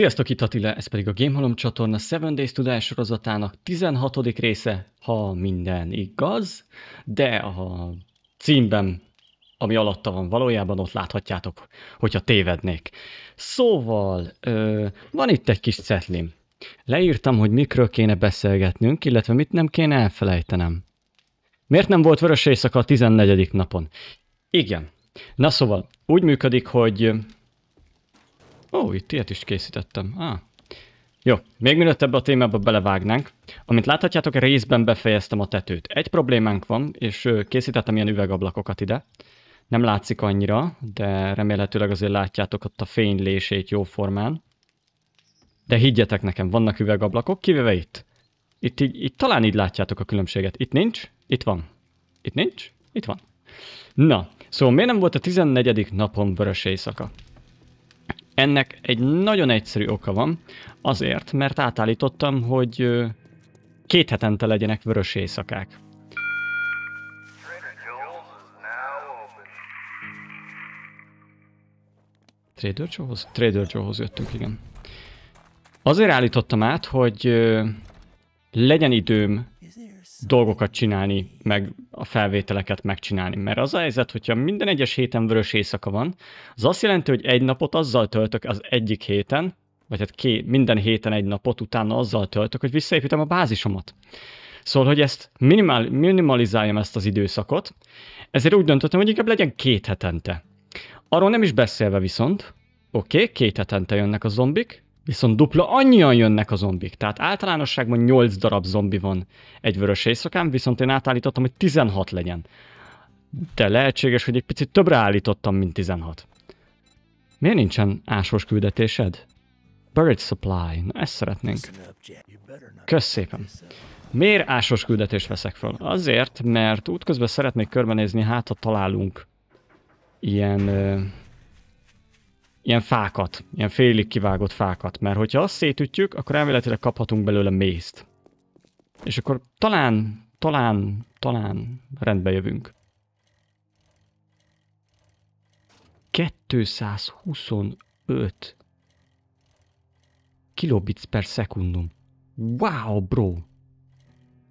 Sziasztok, itt Attila, ez pedig a Gamehalom csatorna 7 Days Tudás sorozatának 16. része, ha minden igaz, de a címben, ami alatta van valójában, ott láthatjátok, hogyha tévednék. Szóval, ö, van itt egy kis cetlim. Leírtam, hogy mikről kéne beszélgetnünk, illetve mit nem kéne elfelejtenem. Miért nem volt vörös éjszaka a 14. napon? Igen. Na szóval, úgy működik, hogy Ó, itt ilyet is készítettem. Ah. Jó, még mielőtt ebbe a témába belevágnánk, amint láthatjátok, részben befejeztem a tetőt. Egy problémánk van, és készítettem ilyen üvegablakokat ide. Nem látszik annyira, de remélhetőleg azért látjátok ott a fénylését formán. De higgyetek nekem, vannak üvegablakok, kivéve itt. Itt, így, itt talán így látjátok a különbséget. Itt nincs, itt van. Itt nincs, itt van. Na, szóval miért nem volt a 14. napon vörös éjszaka? Ennek egy nagyon egyszerű oka van, azért, mert átállítottam, hogy két hetente legyenek vörös éjszakák. Trader Joe-hoz? Trader Joe-hoz jöttünk, igen. Azért állítottam át, hogy legyen időm dolgokat csinálni, meg a felvételeket megcsinálni. Mert az a helyzet, hogyha minden egyes héten vörös éjszaka van, az azt jelenti, hogy egy napot azzal töltök az egyik héten, vagy hát ké, minden héten egy napot utána azzal töltök, hogy visszaépítem a bázisomat. Szóval, hogy ezt minimál, minimalizáljam ezt az időszakot, ezért úgy döntöttem, hogy inkább legyen két hetente. Arról nem is beszélve viszont, oké, okay, két hetente jönnek a zombik, Viszont dupla annyian jönnek a zombik. Tehát általánosságban 8 darab zombi van egy vörös éjszakán, viszont én átállítottam, hogy 16 legyen. De lehetséges, hogy egy picit többre állítottam, mint 16. Miért nincsen ásos küldetésed? Buried Supply. Na, ezt szeretnénk. Kösz szépen. Miért ásos küldetést veszek fel? Azért, mert útközben szeretnék körbenézni, hát ha találunk ilyen ilyen fákat, ilyen félig kivágott fákat, mert hogyha azt szétütjük, akkor elméletileg kaphatunk belőle mézt. És akkor talán, talán, talán rendbe jövünk. 225 kilobits per szekundum. Wow, bro!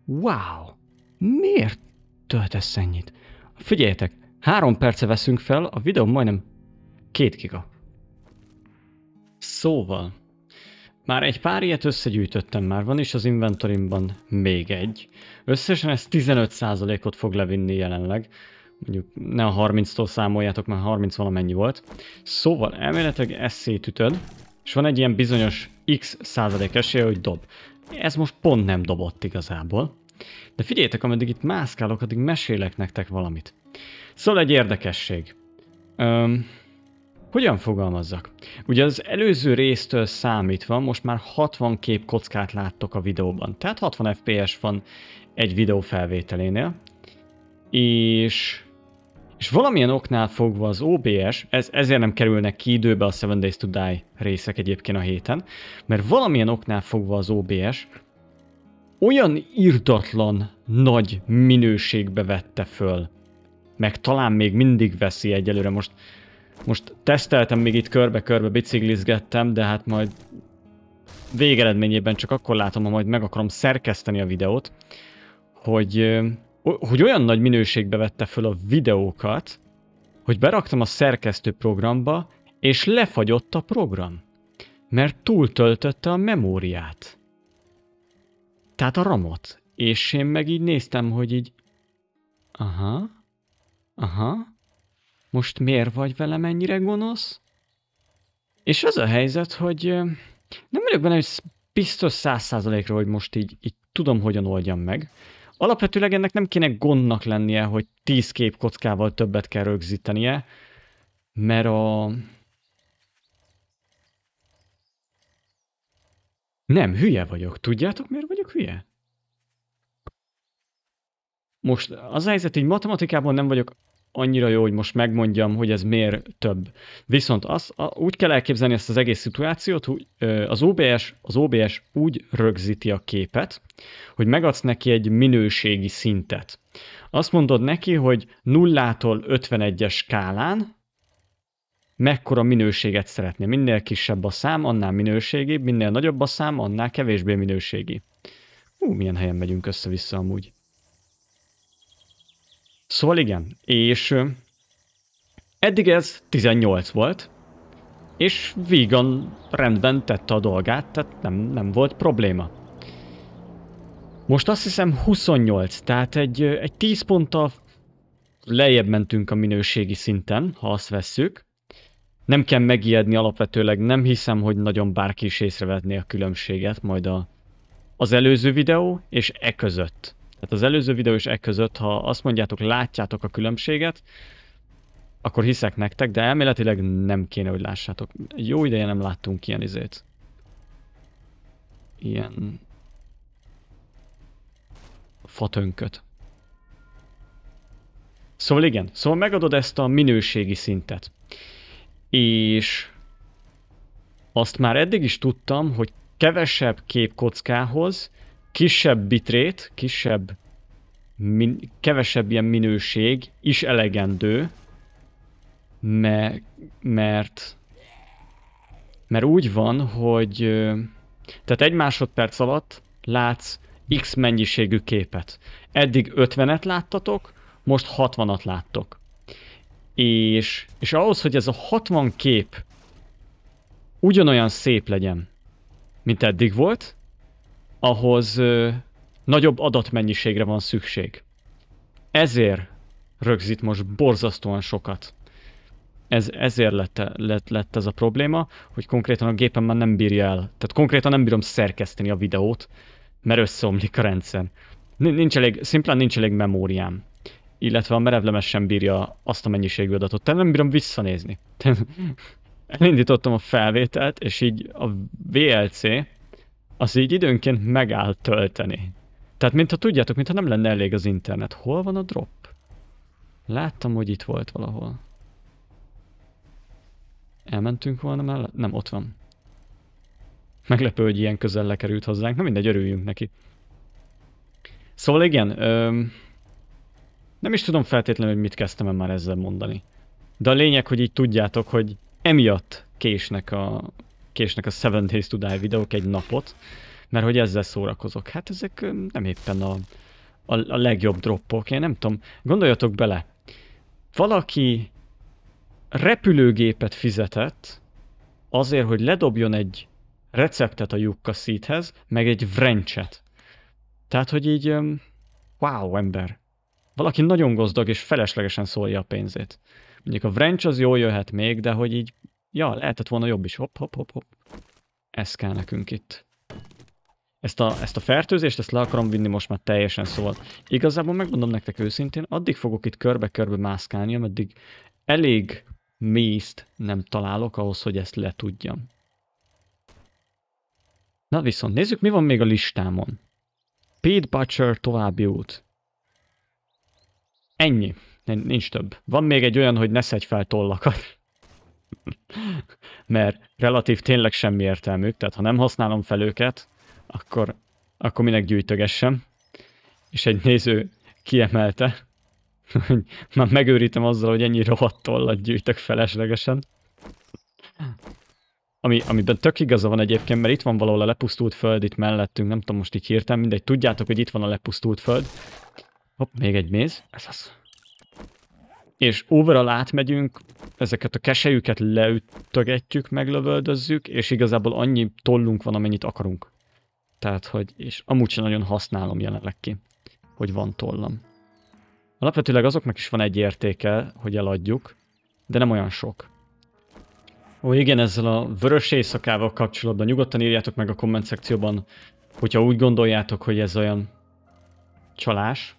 Wow! Miért töltesz ennyit? Figyeljetek, három perce veszünk fel, a videó majdnem két giga. Szóval, már egy pár ilyet összegyűjtöttem már, van is az inventorimban még egy. Összesen ez 15%-ot fog levinni jelenleg. Mondjuk ne a 30-tól számoljátok, mert 30 valamennyi volt. Szóval elméletileg ezt szétütöd, és van egy ilyen bizonyos x százalék esélye, hogy dob. Ez most pont nem dobott igazából. De figyeljetek, ameddig itt mászkálok, addig mesélek nektek valamit. Szóval egy érdekesség. Öm, hogyan fogalmazzak? Ugye az előző résztől számítva most már 60 kép kockát láttok a videóban, tehát 60 fps van egy videó felvételénél, és, és valamilyen oknál fogva az OBS, ez, ezért nem kerülnek ki időbe a 7 Days to Die részek egyébként a héten, mert valamilyen oknál fogva az OBS olyan irdatlan nagy minőségbe vette föl, meg talán még mindig veszi egyelőre most most teszteltem, még itt körbe-körbe biciklizgettem, de hát majd végeredményében csak akkor látom, ha majd meg akarom szerkeszteni a videót, hogy, hogy olyan nagy minőségbe vette föl a videókat, hogy beraktam a szerkesztő programba, és lefagyott a program, mert túltöltötte a memóriát. Tehát a ramot. És én meg így néztem, hogy így... Aha, aha, most miért vagy velem ennyire gonosz? És az a helyzet, hogy nem vagyok benne, hogy biztos száz százalékra, hogy most így, így tudom, hogyan oldjam meg. Alapvetőleg ennek nem kéne gondnak lennie, hogy tíz kép kockával többet kell rögzítenie, mert a... Nem, hülye vagyok. Tudjátok, miért vagyok hülye? Most az a helyzet, hogy matematikában nem vagyok annyira jó, hogy most megmondjam, hogy ez miért több. Viszont az, a, úgy kell elképzelni ezt az egész szituációt, hogy az OBS, az OBS úgy rögzíti a képet, hogy megadsz neki egy minőségi szintet. Azt mondod neki, hogy nullától 51-es skálán mekkora minőséget szeretné. Minél kisebb a szám, annál minőségibb, minél nagyobb a szám, annál kevésbé minőségi. Ú, milyen helyen megyünk össze-vissza amúgy. Szóval igen, és eddig ez 18 volt, és vígan rendben tette a dolgát, tehát nem, nem volt probléma. Most azt hiszem 28, tehát egy, egy 10 ponttal lejjebb mentünk a minőségi szinten, ha azt vesszük. Nem kell megijedni alapvetőleg, nem hiszem, hogy nagyon bárki is észrevetné a különbséget majd a, az előző videó és e között. Tehát az előző videó és e között, ha azt mondjátok, látjátok a különbséget, akkor hiszek nektek, de elméletileg nem kéne, hogy lássátok. Jó ideje nem láttunk ilyen izét. Ilyen... Fatönköt. Szóval igen, szóval megadod ezt a minőségi szintet. És azt már eddig is tudtam, hogy kevesebb képkockához kisebb bitrét, kisebb, min, kevesebb ilyen minőség is elegendő, me, mert mert úgy van, hogy tehát egy másodperc alatt látsz X mennyiségű képet. Eddig 50-et láttatok, most 60-at láttok. És, és ahhoz, hogy ez a 60 kép ugyanolyan szép legyen, mint eddig volt, ahhoz ö, nagyobb adatmennyiségre van szükség. Ezért rögzít most borzasztóan sokat. Ez, ezért lett, lett, lett ez a probléma, hogy konkrétan a gépen már nem bírja el. Tehát konkrétan nem bírom szerkeszteni a videót, mert összeomlik a rendszer. Nincs elég, szimplán nincs elég memóriám. Illetve a merevlemes sem bírja azt a mennyiségű adatot. Tehát nem bírom visszanézni. Elindítottam a felvételt, és így a VLC, az így időnként megáll tölteni. Tehát mintha tudjátok, mintha nem lenne elég az internet. Hol van a drop? Láttam, hogy itt volt valahol. Elmentünk volna mellett? Nem, ott van. Meglepő, hogy ilyen közel lekerült hozzánk. Na mindegy, örüljünk neki. Szóval igen, öm, nem is tudom feltétlenül, hogy mit kezdtem -e már ezzel mondani. De a lényeg, hogy így tudjátok, hogy emiatt késnek a késnek a Seven Days to Die videók egy napot, mert hogy ezzel szórakozok. Hát ezek nem éppen a, a, a legjobb droppok, én nem tudom. Gondoljatok bele, valaki repülőgépet fizetett azért, hogy ledobjon egy receptet a Jukka Seedhez, meg egy vrencset. Tehát, hogy így, wow, ember. Valaki nagyon gazdag és feleslegesen szólja a pénzét. Mondjuk a vrencs az jól jöhet még, de hogy így Ja, lehetett volna jobb is. Hopp, hopp, hopp, hopp. Ez kell nekünk itt. Ezt a, ezt a fertőzést, ezt le akarom vinni most már teljesen, szóval igazából megmondom nektek őszintén, addig fogok itt körbe-körbe mászkálni, ameddig elég mézt nem találok ahhoz, hogy ezt letudjam. Na viszont nézzük, mi van még a listámon. Pete Butcher további út. Ennyi. Nincs több. Van még egy olyan, hogy ne szedj fel tollakat. Mert relatív tényleg semmi értelmük, tehát ha nem használom fel őket, akkor, akkor minek gyűjtögessem. És egy néző kiemelte, hogy már megőrítem azzal, hogy ennyi rohadt tollat gyűjtök feleslegesen. Ami, amiben tök igaza van egyébként, mert itt van valahol a lepusztult föld itt mellettünk, nem tudom most így hirtem, mindegy, tudjátok, hogy itt van a lepusztult föld. Hopp, még egy méz, ez az és overall átmegyünk, ezeket a kesejüket leütögetjük, meglövöldözzük, és igazából annyi tollunk van, amennyit akarunk. Tehát, hogy, és amúgy sem nagyon használom jelenleg ki, hogy van tollam. Alapvetőleg azoknak is van egy értéke, hogy eladjuk, de nem olyan sok. Ó, igen, ezzel a vörös éjszakával kapcsolatban nyugodtan írjátok meg a komment szekcióban, hogyha úgy gondoljátok, hogy ez olyan csalás,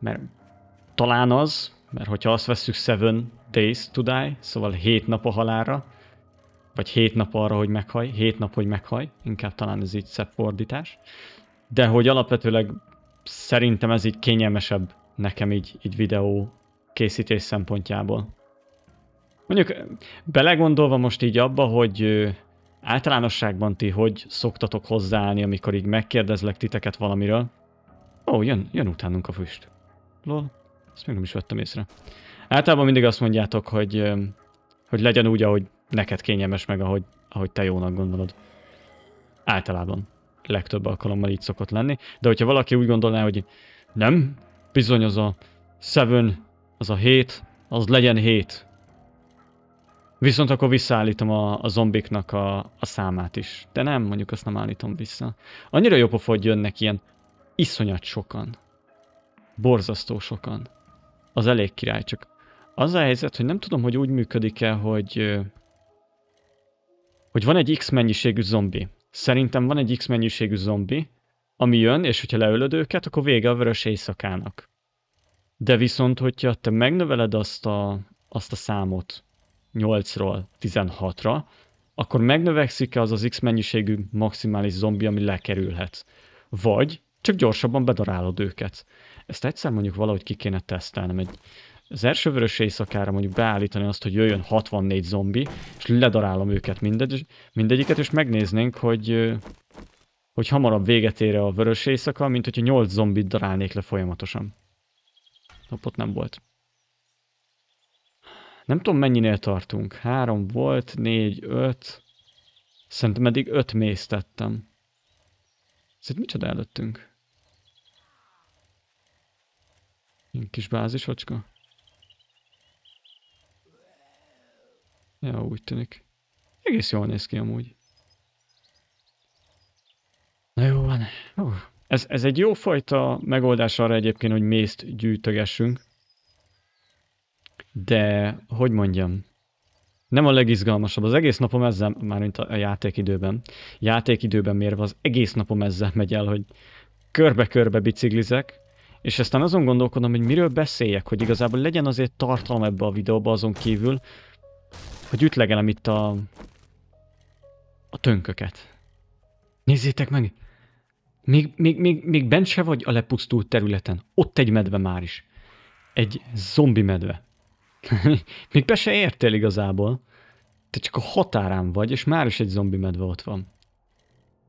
mert talán az, mert hogyha azt vesszük seven days to die, szóval 7 nap a halára, vagy 7 nap arra, hogy meghaj, 7 nap, hogy meghaj, inkább talán ez így szebb fordítás, de hogy alapvetőleg szerintem ez így kényelmesebb nekem így, így videó készítés szempontjából. Mondjuk belegondolva most így abba, hogy általánosságban ti hogy szoktatok hozzáállni, amikor így megkérdezlek titeket valamiről? Ó, jön, jön utánunk a füst. Lol. Ezt még nem is vettem észre. Általában mindig azt mondjátok, hogy, hogy legyen úgy, ahogy neked kényelmes, meg ahogy, ahogy te jónak gondolod. Általában. Legtöbb alkalommal így szokott lenni. De hogyha valaki úgy gondolná, hogy nem, bizony az a 7, az a 7, az legyen 7. Viszont akkor visszaállítom a, a zombiknak a, a számát is. De nem, mondjuk azt nem állítom vissza. Annyira jó hogy jönnek ilyen iszonyat sokan. Borzasztó sokan az elég király, csak az a helyzet, hogy nem tudom, hogy úgy működik-e, hogy, hogy van egy X mennyiségű zombi. Szerintem van egy X mennyiségű zombi, ami jön, és hogyha leölöd őket, akkor vége a vörös éjszakának. De viszont, hogyha te megnöveled azt a, azt a számot 8-ról 16-ra, akkor megnövekszik-e az az X mennyiségű maximális zombi, ami lekerülhet? Vagy csak gyorsabban bedarálod őket ezt egyszer mondjuk valahogy ki kéne tesztelnem. Egy, az vörös éjszakára mondjuk beállítani azt, hogy jöjjön 64 zombi, és ledarálom őket mindegy, mindegyiket, és megnéznénk, hogy, hogy hamarabb véget ér a vörös éjszaka, mint hogyha 8 zombit darálnék le folyamatosan. Napot nem volt. Nem tudom mennyinél tartunk. Három volt, négy, öt. Szerintem eddig öt tettem? Ez itt micsoda előttünk? Kis bázisocska. Ja, úgy tűnik. Egész jól néz ki amúgy. Na jó van. Uh. Ez, ez egy jó fajta megoldás arra egyébként, hogy mészt gyűjtögessünk. De, hogy mondjam, nem a legizgalmasabb. Az egész napom ezzel, már mint a játékidőben, játékidőben mérve az egész napom ezzel megy el, hogy körbe-körbe biciklizek, és aztán azon gondolkodom, hogy miről beszéljek, hogy igazából legyen azért tartalom ebbe a videóba azon kívül, hogy ütlegelem itt a, a tönköket. Nézzétek meg! Még, még, még, még bent se vagy a lepusztult területen. Ott egy medve már is. Egy zombi medve. még be se értél igazából. Te csak a határán vagy, és már is egy zombi medve ott van.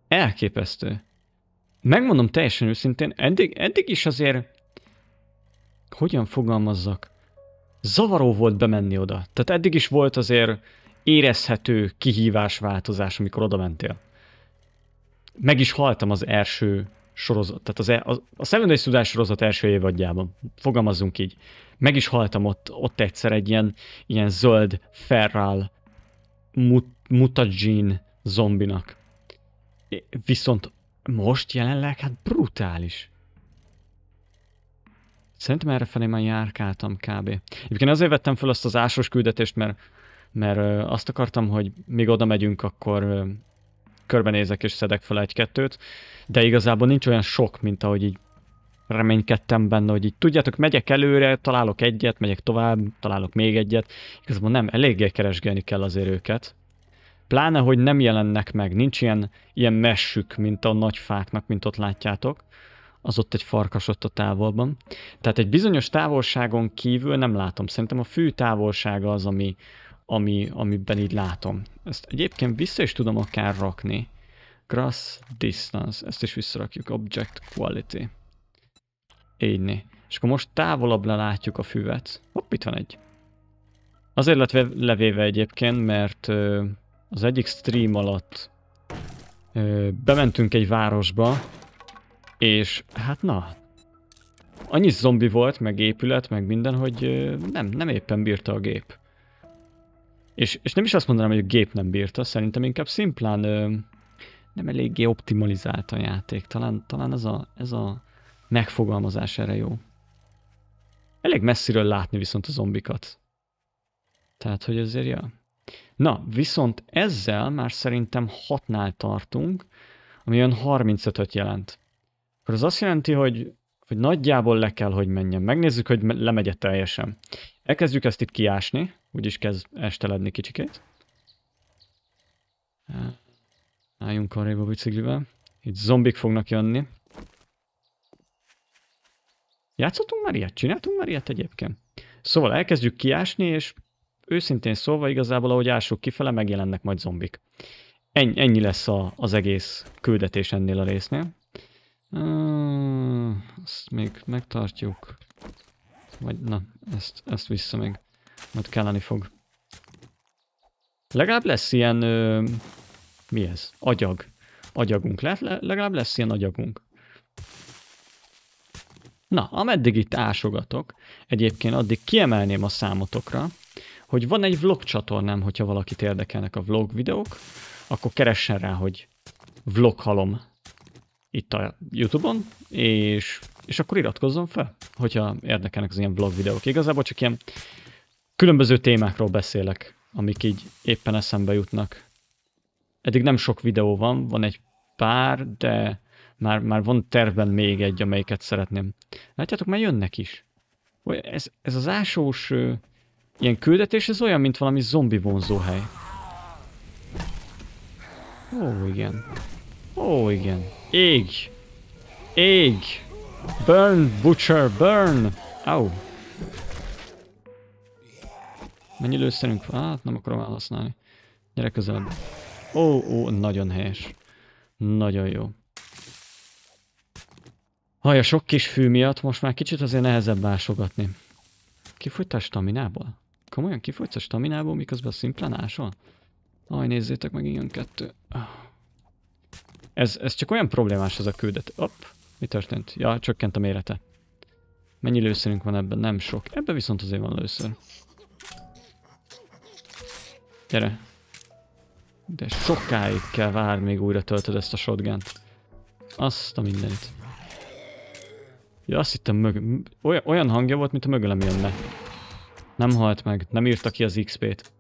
Elképesztő megmondom teljesen őszintén, eddig, eddig is azért, hogyan fogalmazzak, zavaró volt bemenni oda. Tehát eddig is volt azért érezhető kihívás, változás, amikor oda mentél. Meg is haltam az első sorozat, tehát az, e, a, a Seven Days sorozat első évadjában, fogalmazzunk így. Meg is haltam ott, ott egyszer egy ilyen, ilyen zöld ferrál mut, mutagene zombinak. Viszont most jelenleg? Hát brutális. Szerintem erre felé már járkáltam kb. Egyébként azért vettem fel azt az ásos küldetést, mert, mert azt akartam, hogy még oda megyünk, akkor körbenézek és szedek fel egy-kettőt, de igazából nincs olyan sok, mint ahogy így reménykedtem benne, hogy így tudjátok, megyek előre, találok egyet, megyek tovább, találok még egyet. Igazából nem, eléggé keresgélni kell azért őket. Pláne, hogy nem jelennek meg, nincs ilyen, ilyen messük, mint a nagy fáknak, mint ott látjátok. Az ott egy farkas ott a távolban. Tehát egy bizonyos távolságon kívül nem látom. Szerintem a fű távolsága az, ami, ami, amiben így látom. Ezt egyébként vissza is tudom akár rakni. Grass distance, ezt is visszarakjuk, object quality. Így És akkor most távolabbra látjuk a füvet. Hopp, itt van egy. Azért lett levéve egyébként, mert az egyik stream alatt ö, bementünk egy városba, és hát na, annyi zombi volt, meg épület, meg minden, hogy ö, nem, nem éppen bírta a gép. És, és nem is azt mondanám, hogy a gép nem bírta, szerintem inkább szimplán ö, nem eléggé optimalizált a játék. Talán, talán ez, a, ez a megfogalmazás erre jó. Elég messziről látni viszont a zombikat. Tehát, hogy azért, ja. Na, viszont ezzel már szerintem 6-nál tartunk, ami olyan 35-öt jelent. Akkor az azt jelenti, hogy, hogy nagyjából le kell, hogy menjen. Megnézzük, hogy lemegye teljesen. Elkezdjük ezt itt kiásni, úgyis kezd esteledni kicsikét. Álljunk arrébb a biciklivel. Itt zombik fognak jönni. Játszottunk már ilyet? Csináltunk már ilyet egyébként? Szóval elkezdjük kiásni, és őszintén szólva igazából, ahogy ások kifele, megjelennek majd zombik. Ennyi, ennyi lesz a, az egész küldetés ennél a résznél. Ezt hm, még megtartjuk. Vagy na, ezt, ezt vissza még. Majd kelleni fog. Legalább lesz ilyen... Ö, mi ez? Agyag. Agyagunk. Le, le, legalább lesz ilyen agyagunk. Na, ameddig itt ásogatok, egyébként addig kiemelném a számotokra, hogy van egy vlog csatornám, hogyha valakit érdekelnek a vlog videók, akkor keressen rá, hogy vlog halom itt a Youtube-on, és, és akkor iratkozzon fel, hogyha érdekelnek az ilyen vlog videók. Igazából csak ilyen különböző témákról beszélek, amik így éppen eszembe jutnak. Eddig nem sok videó van, van egy pár, de már, már van tervben még egy, amelyiket szeretném. Látjátok, már jönnek is. Ez, ez az ásós Ilyen küldetés, ez olyan, mint valami zombi vonzóhely. Ó, igen. Ó, igen. Ég! Ég! Burn, Butcher, burn! Au! Mennyi lőszerünk van? Hát nem akarom elhasználni. Gyere közelebb. Ó, ó, nagyon helyes. Nagyon jó. Haj, a sok kis fű miatt most már kicsit azért nehezebb másogatni. Kifogytál staminából? Komolyan kifogysz a staminából, miközben a szimplán ásol? Aj, nézzétek meg, ilyen kettő. Ez, ez csak olyan problémás ez a küldet. Op, mi történt? Ja, csökkent a mérete. Mennyi lőszerünk van ebben? Nem sok. Ebben viszont azért van lőszer. Gyere. De sokáig kell várni, még újra töltöd ezt a shotgun-t. Azt a mindenit. Ja, azt hittem mög... Olyan, olyan hangja volt, mint a mögölem jönne. Nem halt meg, nem írta ki az XP-t.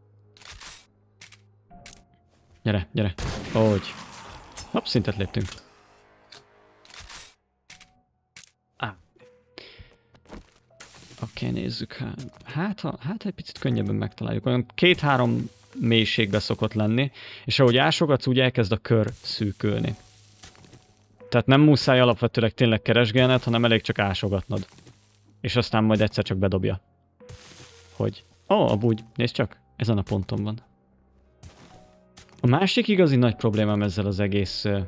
Gyere, gyere. Ahogy. Hopp, szintet léptünk. Ah. Oké, okay, nézzük. Hát, ha, hát egy picit könnyebben megtaláljuk. Olyan két-három mélységbe szokott lenni, és ahogy ásogatsz, úgy elkezd a kör szűkülni. Tehát nem muszáj alapvetőleg tényleg keresgélned, hanem elég csak ásogatnod. És aztán majd egyszer csak bedobja hogy ó, oh, amúgy, nézd csak, ezen a ponton van. A másik igazi nagy problémám ezzel az egész uh,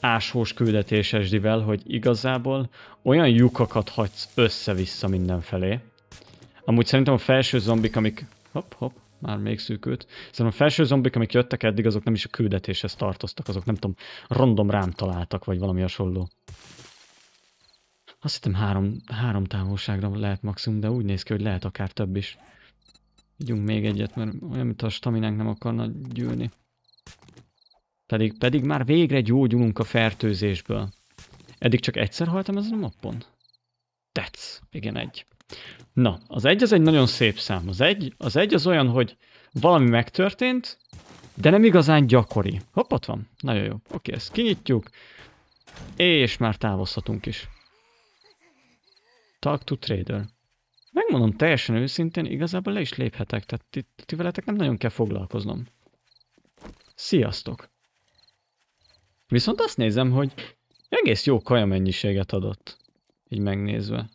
áshós küldetéses divel, hogy igazából olyan lyukakat hagysz össze-vissza mindenfelé. Amúgy szerintem a felső zombik, amik... Hopp, hopp, már még szűkült. Szerintem a felső zombik, amik jöttek eddig, azok nem is a küldetéshez tartoztak, azok nem tudom, random rám találtak, vagy valami hasonló. Azt hittem három, három távolságra lehet maximum, de úgy néz ki, hogy lehet akár több is. Vigyunk még egyet, mert olyan, mint a staminánk nem akarna gyűlni. Pedig, pedig már végre gyógyulunk a fertőzésből. Eddig csak egyszer haltam ezen a mappon? Tetsz. Igen, egy. Na, az egy az egy nagyon szép szám. Az egy az, egy az olyan, hogy valami megtörtént, de nem igazán gyakori. Hopp, ott van. Nagyon jó. Oké, ezt kinyitjuk, és már távozhatunk is. Talk to Trader. Megmondom teljesen őszintén, igazából le is léphetek, tehát ti, ti veletek nem nagyon kell foglalkoznom. Sziasztok! Viszont azt nézem, hogy egész jó kaja mennyiséget adott. Így megnézve.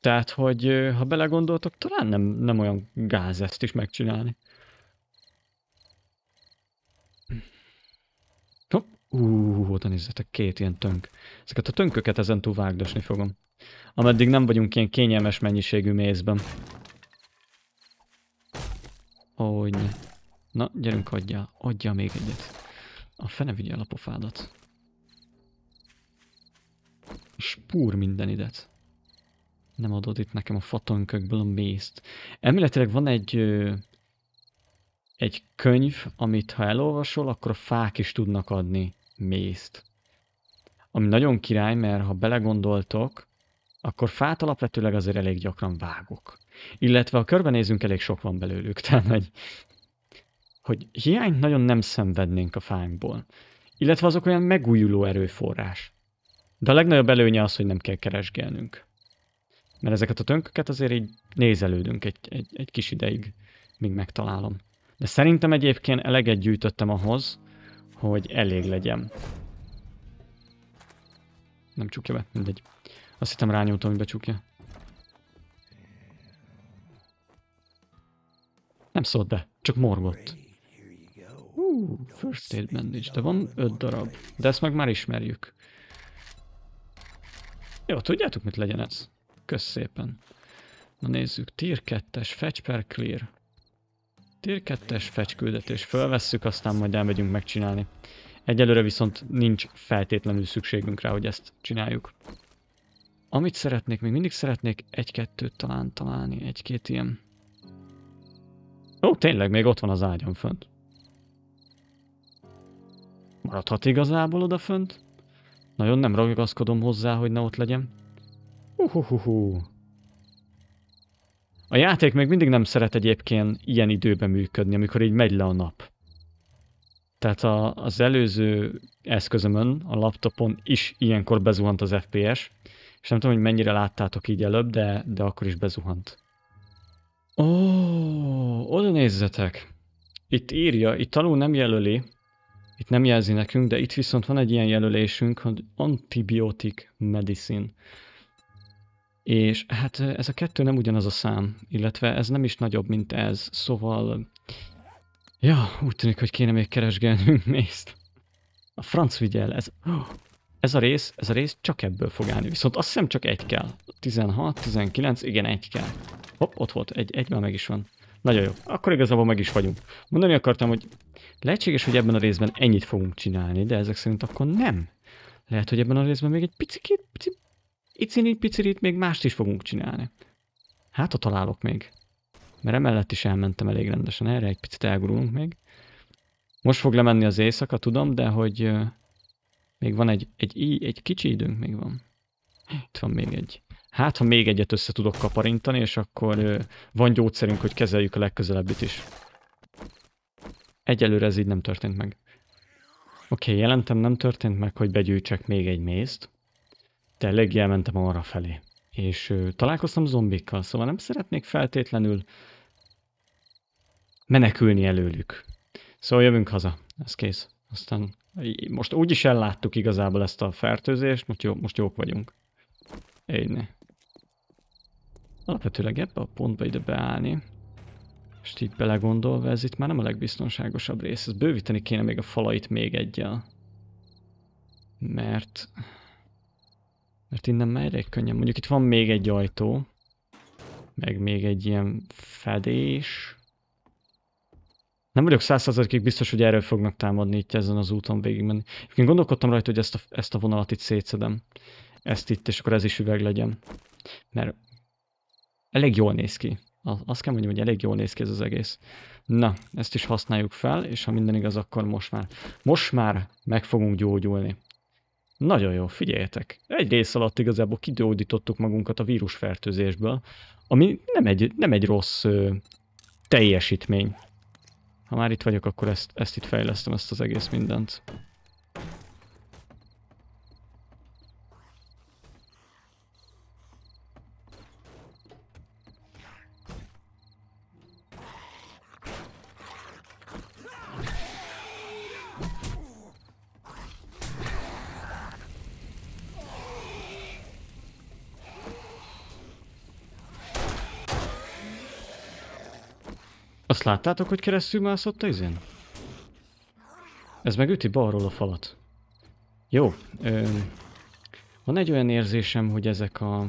Tehát, hogy ha belegondoltok, talán nem, nem olyan gáz ezt is megcsinálni. Ú, oda nézzetek, két ilyen tönk. Ezeket a tönköket ezen túl vágdosni fogom. Ameddig nem vagyunk ilyen kényelmes mennyiségű mézben. Ahogy ne. Na, gyerünk, adja, adja még egyet. A fene vigye el a pofádat. Spúr minden idet. Nem adod itt nekem a fatonkökből a mézt. Elméletileg van egy ö, egy könyv, amit ha elolvasol, akkor a fák is tudnak adni mézt. Ami nagyon király, mert ha belegondoltok, akkor fát alapvetőleg azért elég gyakran vágok. Illetve a körbenézünk, elég sok van belőlük, tehát hogy, hogy hiányt nagyon nem szenvednénk a fánkból. Illetve azok olyan megújuló erőforrás. De a legnagyobb előnye az, hogy nem kell keresgélnünk. Mert ezeket a tönköket azért így nézelődünk egy, egy, egy kis ideig, míg megtalálom. De szerintem egyébként eleget gyűjtöttem ahhoz, hogy elég legyen. Nem csukja be, mindegy. Azt hittem rányúltam, hogy becsukja. Nem szólt be, csak morgott. first aid bandage, de van öt darab. De ezt meg már ismerjük. Jó, tudjátok mit legyen ez? Kösz szépen. Na nézzük, tier 2-es, fetch per clear. Tier 2-es fecsküldetés. Fölvesszük, aztán majd elmegyünk megcsinálni. Egyelőre viszont nincs feltétlenül szükségünk rá, hogy ezt csináljuk. Amit szeretnék, még mindig szeretnék egy-kettőt talán találni, egy-két ilyen. Ó, tényleg, még ott van az ágyam fönt. Maradhat igazából odafönt? Nagyon nem ragaszkodom hozzá, hogy ne ott legyen. Uhuhuhu. A játék még mindig nem szeret egyébként ilyen időben működni, amikor így megy le a nap. Tehát a, az előző eszközömön, a laptopon is ilyenkor bezuhant az FPS, és nem tudom, hogy mennyire láttátok így előbb, de, de akkor is bezuhant. Ó, oda nézzetek! Itt írja, itt alul nem jelöli, itt nem jelzi nekünk, de itt viszont van egy ilyen jelölésünk, hogy antibiotic medicine. És hát ez a kettő nem ugyanaz a szám, illetve ez nem is nagyobb, mint ez, szóval... Ja, úgy tűnik, hogy kéne még keresgélnünk mézt. A franc vigyel, ez... Ez a rész, ez a rész csak ebből fog állni, viszont azt hiszem csak egy kell. 16, 19, igen, egy kell. Hopp, ott volt, egy, egy már meg is van. Nagyon jó, akkor igazából meg is vagyunk. Mondani akartam, hogy lehetséges, hogy ebben a részben ennyit fogunk csinálni, de ezek szerint akkor nem. Lehet, hogy ebben a részben még egy picit, picit, icinit picirit még mást is fogunk csinálni. Hát, ha találok még. Mert emellett is elmentem elég rendesen, erre egy picit elgurulunk még. Most fog lemenni az éjszaka, tudom, de hogy még van egy, egy, egy kicsi időnk még van. Itt van még egy. Hát, ha még egyet össze tudok kaparintani, és akkor van gyógyszerünk, hogy kezeljük a legközelebbit is. Egyelőre ez így nem történt meg. Oké, okay, jelentem nem történt meg, hogy begyűjtsek még egy mézt tényleg elmentem arra felé. És ö, találkoztam zombikkal, szóval nem szeretnék feltétlenül menekülni előlük. Szóval jövünk haza, ez kész. Aztán most úgy is elláttuk igazából ezt a fertőzést, most, jó, most jók vagyunk. Én ne. Alapvetőleg ebbe a pontba ide beállni. És így belegondolva, ez itt már nem a legbiztonságosabb rész. Ez bővíteni kéne még a falait még egyel. Mert mert innen már egy könnyen. Mondjuk itt van még egy ajtó. Meg még egy ilyen fedés. Nem vagyok százszerzalékig biztos, hogy erről fognak támadni itt ezen az úton végigmenni. Én gondolkodtam rajta, hogy ezt a, ezt a vonalat itt szétszedem. Ezt itt, és akkor ez is üveg legyen. Mert elég jól néz ki. Azt kell mondjam, hogy elég jól néz ki ez az egész. Na, ezt is használjuk fel, és ha minden igaz, akkor most már, most már meg fogunk gyógyulni. Nagyon jó, figyeljetek. Egy rész alatt igazából kidódítottuk magunkat a vírusfertőzésből, ami nem egy, nem egy rossz ö, teljesítmény. Ha már itt vagyok, akkor ezt, ezt itt fejlesztem, ezt az egész mindent. láttátok, hogy keresztül mászott a izén? Ez meg üti balról a falat. Jó. Ö, van egy olyan érzésem, hogy ezek a...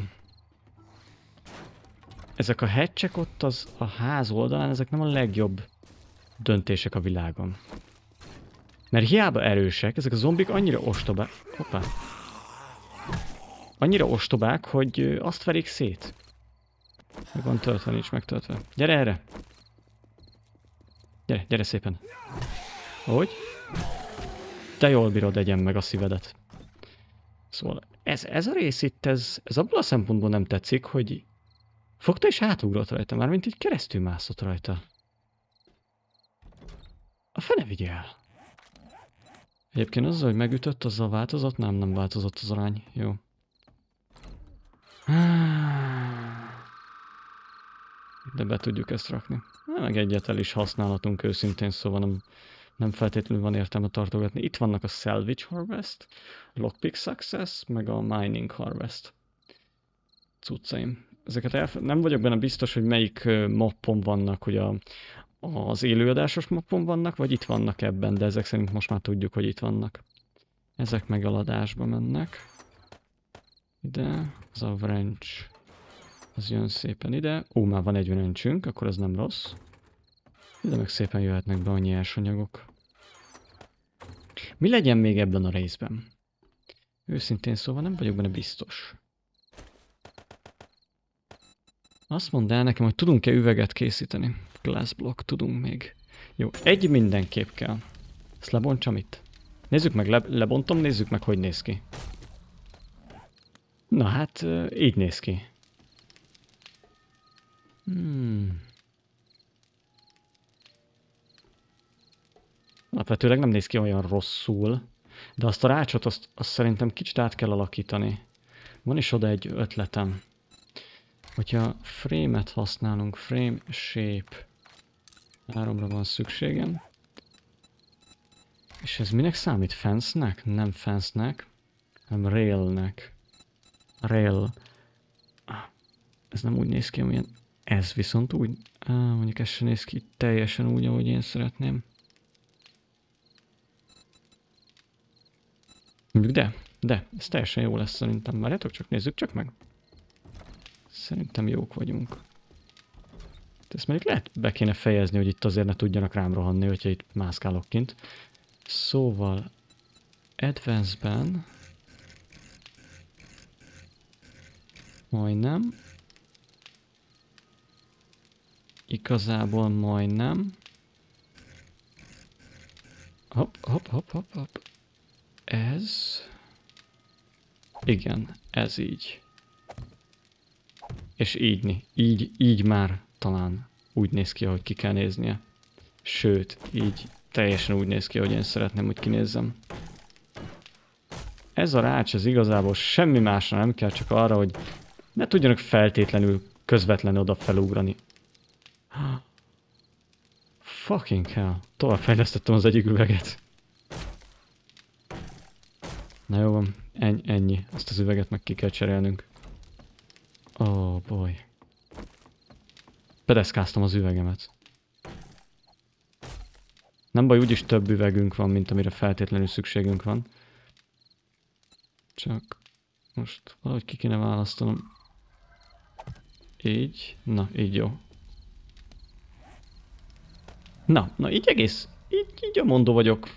Ezek a hecsek ott az a ház oldalán, ezek nem a legjobb döntések a világon. Mert hiába erősek, ezek a zombik annyira ostobák... Hoppá. Annyira ostobák, hogy azt verik szét. Meg van töltve, nincs megtöltve. Gyere erre! Gyere, gyere szépen. Hogy? Te jól bírod, egyen meg a szívedet. Szóval ez, ez a rész itt, ez, ez abból a szempontból nem tetszik, hogy fogta és átugrott rajta, már mint így keresztül mászott rajta. A fene vigye Egyébként az, hogy megütött, azzal változott? Nem, nem változott az arány. Jó. Ah ide be tudjuk ezt rakni. Hát meg egyet el is használhatunk őszintén, szóval nem, nem feltétlenül van értelme tartogatni. Itt vannak a Salvage Harvest, Lockpick Success, meg a Mining Harvest cuccaim. Ezeket el nem vagyok benne biztos, hogy melyik mappon vannak, hogy a, az élőadásos mappon vannak, vagy itt vannak ebben, de ezek szerint most már tudjuk, hogy itt vannak. Ezek meg eladásba mennek. Ide, az a wrench az jön szépen ide. Ó, már van egy öncsünk, akkor az nem rossz. De meg szépen jöhetnek be a nyersanyagok. Mi legyen még ebben a részben? Őszintén szóval nem vagyok benne biztos. Azt mondd el nekem, hogy tudunk-e üveget készíteni. Glass block, tudunk még. Jó, egy mindenképp kell. Ezt lebontsam itt. Nézzük meg, le lebontom, nézzük meg, hogy néz ki. Na hát, így néz ki. Hmm. Alapvetőleg nem néz ki olyan rosszul, de azt a rácsot azt, azt szerintem kicsit át kell alakítani. Van is oda egy ötletem. Hogyha frame-et használunk, frame shape. Háromra van szükségem. És ez minek számít? Fence-nek? Nem fence-nek, hanem rail-nek. Rail. Ah, ez nem úgy néz ki, amilyen ez viszont úgy, á, mondjuk ez sem néz ki teljesen úgy, ahogy én szeretném. De, de, ez teljesen jó lesz szerintem. Várjátok, csak nézzük csak meg. Szerintem jók vagyunk. Ezt mondjuk lehet be kéne fejezni, hogy itt azért ne tudjanak rám rohanni, hogyha itt mászkálok kint. Szóval, Advance-ben... Majdnem. Igazából majdnem. Hop hop hop hop hop. Ez... Igen, ez így. És így, így, így már talán úgy néz ki, ahogy ki kell néznie. Sőt, így teljesen úgy néz ki, ahogy én szeretném, hogy kinézzem. Ez a rács, ez igazából semmi másra nem kell, csak arra, hogy ne tudjanak feltétlenül közvetlenül oda felugrani. Fucking hell. Tovább fejlesztettem az egyik üveget. Na jó van, ennyi. Ezt az üveget meg ki kell cserélnünk. Oh boy. Pedeszkáztam az üvegemet. Nem baj, úgyis több üvegünk van, mint amire feltétlenül szükségünk van. Csak most valahogy ki kéne választanom. Így, na így jó. Na, na így egész, így, így a mondó vagyok.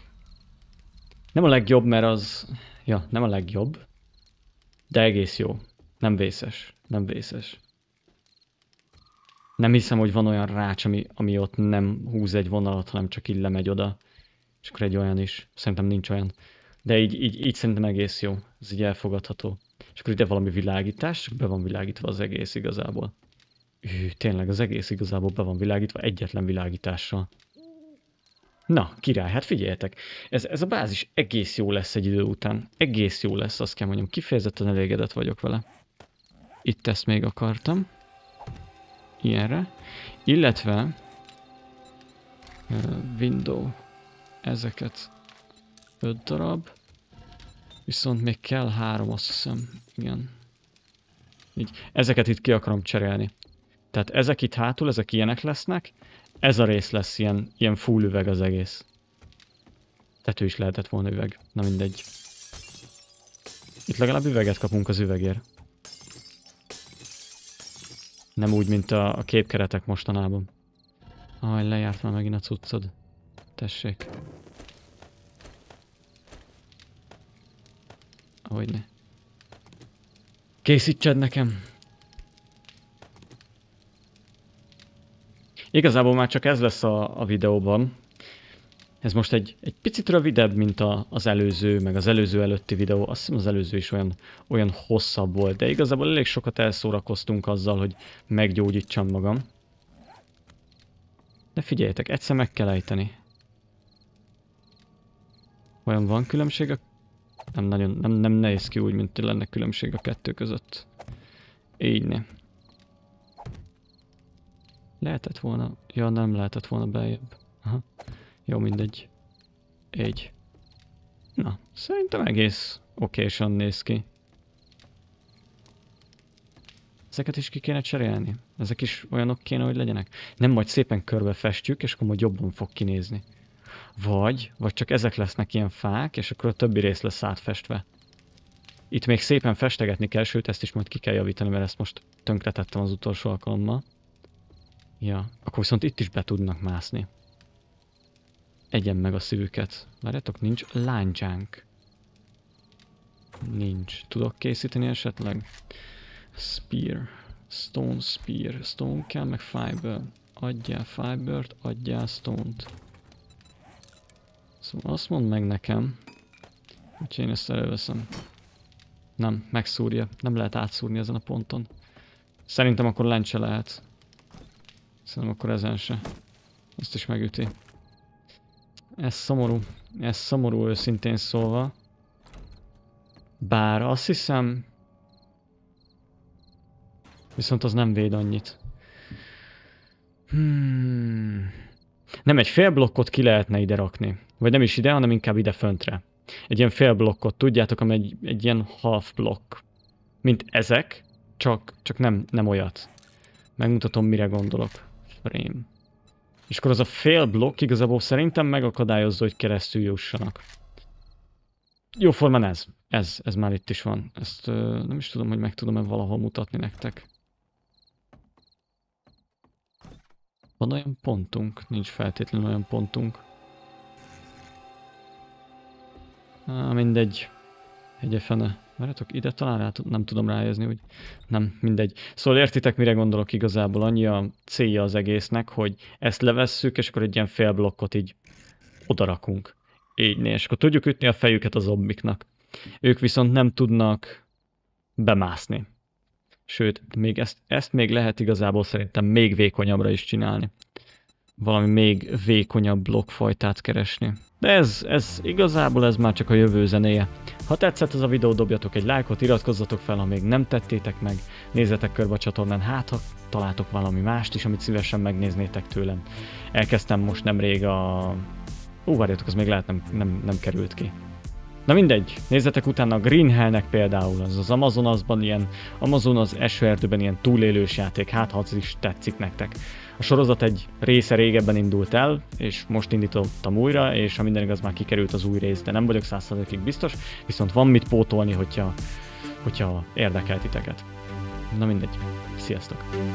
Nem a legjobb, mert az, ja, nem a legjobb, de egész jó. Nem vészes, nem vészes. Nem hiszem, hogy van olyan rács, ami, ami ott nem húz egy vonalat, hanem csak így lemegy oda. És akkor egy olyan is. Szerintem nincs olyan. De így, így, így szerintem egész jó. Ez így elfogadható. És akkor ide valami világítás, be van világítva az egész igazából. Ő, tényleg az egész igazából be van világítva egyetlen világítással. Na, király, hát figyeljetek, ez, ez a bázis egész jó lesz egy idő után. Egész jó lesz, azt kell mondjam, kifejezetten elégedett vagyok vele. Itt ezt még akartam. Ilyenre. Illetve... Uh, window. Ezeket 5 darab. Viszont még kell három, azt hiszem. Igen. Így. Ezeket itt ki akarom cserélni. Tehát ezek itt hátul, ezek ilyenek lesznek. Ez a rész lesz ilyen, ilyen full üveg az egész. Tető is lehetett volna üveg. Na mindegy. Itt legalább üveget kapunk az üvegért. Nem úgy, mint a, a képkeretek mostanában. Aj, lejárt már megint a cuccod. Tessék. Ahogy ne. Készítsed nekem! Igazából már csak ez lesz a, a videóban. Ez most egy, egy picit rövidebb, mint a, az előző, meg az előző előtti videó. Azt hiszem az előző is olyan, olyan hosszabb volt, de igazából elég sokat elszórakoztunk azzal, hogy meggyógyítsam magam. De figyeljetek, egyszer meg kell ejteni. Olyan van különbség a... Nem nagyon, nem, nem néz ki úgy, mint lenne különbség a kettő között. Így nem. Lehetett volna... Ja, nem lehetett volna beljebb. Aha. Jó, mindegy. egy. Na, szerintem egész okésan néz ki. Ezeket is ki kéne cserélni. Ezek is olyanok kéne, hogy legyenek. Nem majd szépen körbe festjük, és akkor majd jobban fog kinézni. Vagy, vagy csak ezek lesznek ilyen fák, és akkor a többi rész lesz átfestve. Itt még szépen festegetni kell, sőt ezt is majd ki kell javítani, mert ezt most tönkretettem az utolsó alkalommal. Ja, akkor viszont itt is be tudnak mászni. Egyen meg a szívüket. Várjátok, nincs láncsánk. Nincs. Tudok készíteni esetleg? Spear. Stone spear. Stone kell, meg fiber. Adjál fibert, adjál stone-t. Szóval azt mondd meg nekem, hogy én ezt előveszem. Nem, megszúrja. Nem lehet átszúrni ezen a ponton. Szerintem akkor lencse lehet. Szerintem akkor ezen se. Ezt is megüti. Ez szomorú. Ez szomorú őszintén szólva. Bár azt hiszem... Viszont az nem véd annyit. Hmm. Nem, egy fél blokkot ki lehetne ide rakni. Vagy nem is ide, hanem inkább ide föntre. Egy ilyen fél blokkot, tudjátok, ami egy, egy ilyen half blokk. Mint ezek, csak, csak nem, nem olyat. Megmutatom, mire gondolok frame. És akkor az a fél blokk igazából szerintem megakadályozza, hogy keresztül jussanak. Jóformán ez. Ez, ez már itt is van. Ezt ö, nem is tudom, hogy meg tudom-e valahol mutatni nektek. Van olyan pontunk? Nincs feltétlenül olyan pontunk. Á, mindegy. Egyefene. fene. Várjátok, ide talán rá, nem tudom rájezni, hogy nem, mindegy. Szóval értitek, mire gondolok igazából, annyi a célja az egésznek, hogy ezt levesszük, és akkor egy ilyen fél blokkot így odarakunk. Így, és akkor tudjuk ütni a fejüket a zombiknak. Ők viszont nem tudnak bemászni. Sőt, még ezt, ezt még lehet igazából szerintem még vékonyabbra is csinálni valami még vékonyabb blokkfajtát keresni. De ez, ez igazából ez már csak a jövő zenéje. Ha tetszett ez a videó, dobjatok egy lájkot, iratkozzatok fel, ha még nem tettétek meg, nézzetek körbe a csatornán, hát ha találtok valami mást is, amit szívesen megnéznétek tőlem. Elkezdtem most nemrég a... Ú, várjatok, az még lehet nem, nem, nem került ki. Na mindegy, nézzetek utána a Green Hell-nek például, az az Amazonasban ilyen, Amazon az esőerdőben ilyen túlélős játék, hát ha az is tetszik nektek. A sorozat egy része régebben indult el, és most indítottam újra, és ha minden igaz, már kikerült az új rész, de nem vagyok százszerzőkig biztos, viszont van mit pótolni, hogyha, hogyha érdekel titeket. Na mindegy, sziasztok!